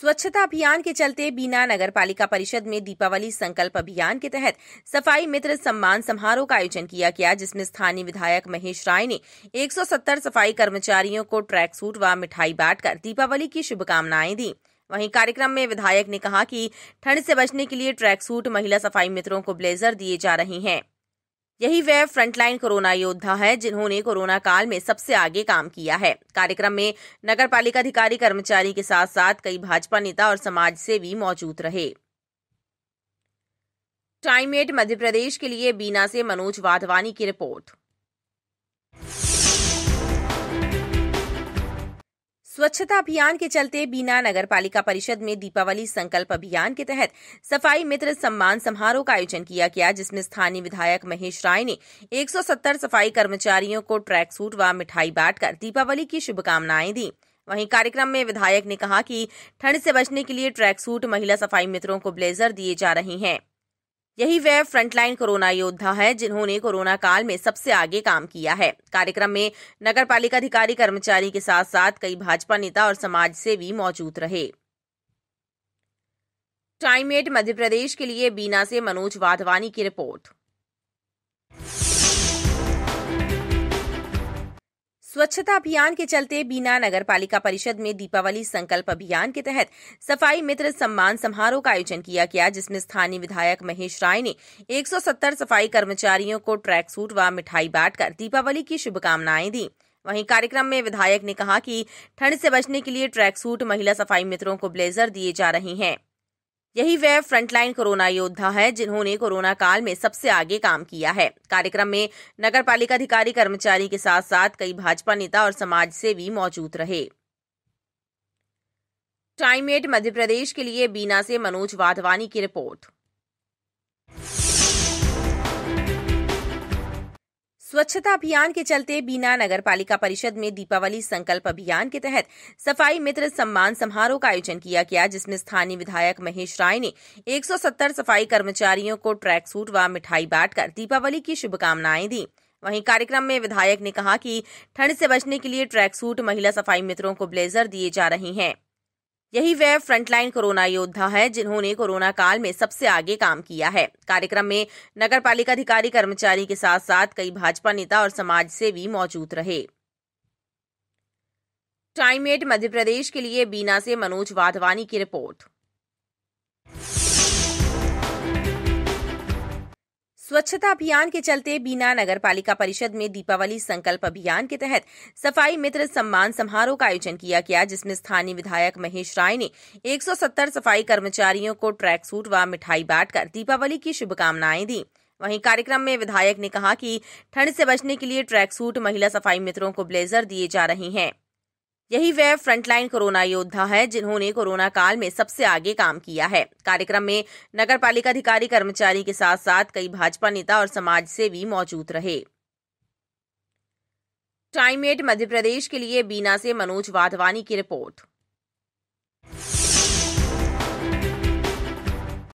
स्वच्छता अभियान के चलते बीना नगर पालिका परिषद में दीपावली संकल्प अभियान के तहत सफाई मित्र सम्मान समारोह का आयोजन किया गया जिसमें स्थानीय विधायक महेश राय ने 170 सफाई कर्मचारियों को ट्रैक सूट व मिठाई बांटकर दीपावली की शुभकामनाएं दी वहीं कार्यक्रम में विधायक ने कहा कि ठंड से बचने के लिए ट्रैक सूट महिला सफाई मित्रों को ब्लेजर दिए जा रहे हैं यही वह फ्रंटलाइन कोरोना योद्धा है जिन्होंने कोरोना काल में सबसे आगे काम किया है कार्यक्रम में नगर पालिका अधिकारी कर्मचारी के साथ साथ कई भाजपा नेता और समाज सेवी मौजूद रहे टाइमेट मध्य प्रदेश के लिए बीना से मनोज वाधवानी की रिपोर्ट स्वच्छता अभियान के चलते बीना नगर पालिका परिषद में दीपावली संकल्प अभियान के तहत सफाई मित्र सम्मान समारोह का आयोजन किया गया जिसमें स्थानीय विधायक महेश राय ने 170 सफाई कर्मचारियों को ट्रैक सूट व मिठाई बांटकर दीपावली की शुभकामनाएं दी वहीं कार्यक्रम में विधायक ने कहा कि ठंड से बचने के लिए ट्रैक सूट महिला सफाई मित्रों को ब्लेजर दिए जा रहे हैं यही वह फ्रंटलाइन कोरोना योद्धा है जिन्होंने कोरोना काल में सबसे आगे काम किया है कार्यक्रम में नगर पालिका अधिकारी कर्मचारी के साथ साथ कई भाजपा नेता और समाज सेवी मौजूद रहे टाइम एट मध्य प्रदेश के लिए बीना से मनोज वाधवानी की रिपोर्ट स्वच्छता अभियान के चलते बीना नगर पालिका परिषद में दीपावली संकल्प अभियान के तहत सफाई मित्र सम्मान समारोह का आयोजन किया गया जिसमें स्थानीय विधायक महेश राय ने 170 सफाई कर्मचारियों को ट्रैक सूट व मिठाई बांटकर दीपावली की शुभकामनाएं दी वहीं कार्यक्रम में विधायक ने कहा कि ठंड से बचने के लिए ट्रैक सूट महिला सफाई मित्रों को ब्लेजर दिए जा रहे हैं यही वह फ्रंटलाइन कोरोना योद्धा है जिन्होंने कोरोना काल में सबसे आगे काम किया है कार्यक्रम में नगर पालिका अधिकारी कर्मचारी के साथ साथ कई भाजपा नेता और समाज सेवी मौजूद रहे टाइमेट मध्य प्रदेश के लिए बीना से मनोज वाधवानी की रिपोर्ट स्वच्छता अभियान के चलते बीना नगर पालिका परिषद में दीपावली संकल्प अभियान के तहत सफाई मित्र सम्मान समारोह का आयोजन किया गया जिसमें स्थानीय विधायक महेश राय ने 170 सफाई कर्मचारियों को ट्रैक सूट व मिठाई बांटकर दीपावली की शुभकामनाएं दी वहीं कार्यक्रम में विधायक ने कहा कि ठंड से बचने के लिए ट्रैक सूट महिला सफाई मित्रों को ब्लेजर दिए जा रहे हैं यही वह फ्रंटलाइन कोरोना योद्धा है जिन्होंने कोरोना काल में सबसे आगे काम किया है कार्यक्रम में नगर पालिका अधिकारी कर्मचारी के साथ साथ कई भाजपा नेता और समाज सेवी मौजूद रहे टाइमेट मध्य प्रदेश के लिए बीना से मनोज वाधवानी की रिपोर्ट स्वच्छता अभियान के चलते बीना नगर पालिका परिषद में दीपावली संकल्प अभियान के तहत सफाई मित्र सम्मान समारोह का आयोजन किया गया जिसमें स्थानीय विधायक महेश राय ने 170 सफाई कर्मचारियों को ट्रैक सूट व मिठाई बांटकर दीपावली की शुभकामनाएं दी वहीं कार्यक्रम में विधायक ने कहा कि ठंड से बचने के लिए ट्रैक सूट महिला सफाई मित्रों को ब्लेजर दिए जा रहे हैं यही वह फ्रंटलाइन कोरोना योद्धा है जिन्होंने कोरोना काल में सबसे आगे काम किया है कार्यक्रम में नगर पालिका अधिकारी कर्मचारी के साथ साथ कई भाजपा नेता और समाज सेवी मौजूद रहे टाइमेट मध्य प्रदेश के लिए बीना से मनोज वाधवानी की रिपोर्ट